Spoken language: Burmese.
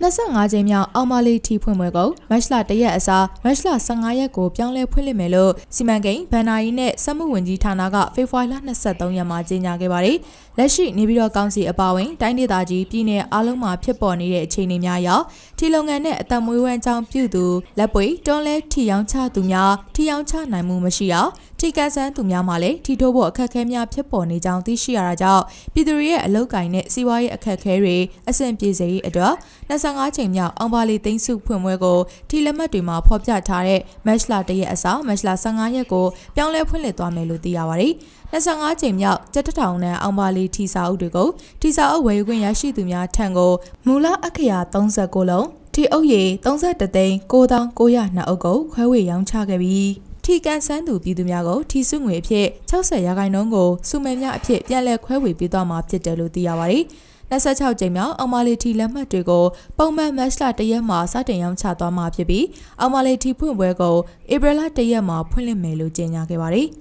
25ကြိမ်မြောက်အောင်မလေးထီဖွင့်ပွဲကိုမတ်လ1ရက်အစားမတ်လ15ရက်ကိုပြောင်းလဲဖွင့်လှစ်မယ်လို့စီမံကိန်းဗန်နာရီနဲ့စက်မှုဝန်ကြီးဌာနကဖေဖော်ဝါရီလ23ရက်မှာကြေညာခဲ့ပါတယ်။လက်ရှိနေပြည်တော်ကောင်စီအပါအဝင်တိုင်းဒေသကြီးပြည်နယ်အားလုံးမှာဖြစ်ပေါ်နေတဲ့အခြေအနေများအရထီလုပ်ငန်းနဲ့အသက်မွေးဝမ်းကြောင်းပြုသူလက်ပွေတွန်းလဲထီရောင်းချသူများထီရောင်းချနိုင်မှုမရှိအောင်ထိကဆန်းသူများမှလည်းထိထိုးဖို့အခက်အခဲများဖြစ်ပေါ်နေကြောင်းသိရှိရတာကြောင့်ပြည်သူတွေရဲ့အလောက်ကိုင်းနဲ့စီးပွားရေးအခက်အခဲတွေအဆင်ပြေစေရေးအတွက်55ချိန်မြောက်အောင်ပါလီသိန်းစုဖွင့်ပွဲကိုထီလက်မှတ်တွေမှာဖော်ပြထားတဲ့ match လ1ရက်အစား match လ15ရက်ကိုပြောင်းလဲဖွင့်လှစ်သွားမယ်လို့သိရပါတယ်။25ချိန်မြောက်ကြက်တထောင်နဲ့အောင်ပါလီထီစာအုပ်တွေကိုထီစာအုပ်ဝယ်ယူခွင့်ရရှိသူများထံကိုမူလအခရာ39လုံးထီအုပ်ရေ31သိန်း9902အုပ်ကိုခွဲဝေရောင်းချခဲ့ပြီးထီကန်ဆန်းသူပြည်သူများကိုထီစုငွေအဖြစ်60ရာခိုင်နှုန်းကိုစုမယ်များအဖြစ်ပြန်လည်ခွဲဝေပေးသွားမှာဖြစ်တယ်လို့သိရပါတယ်။26ကြိမ်မြောက်အောင်မလေးထီလက်မှတ်တွေကိုပုံမှန်မတ်လ1ရက်မှာစတင်ရောင်းချသွားမှာဖြစ်ပြီးအောင်မလေးထီဖွင့်ပွဲကိုဧပြီလ1ရက်မှာဖွင့်လှစ်မယ်လို့ကြေညာခဲ့ပါတယ်။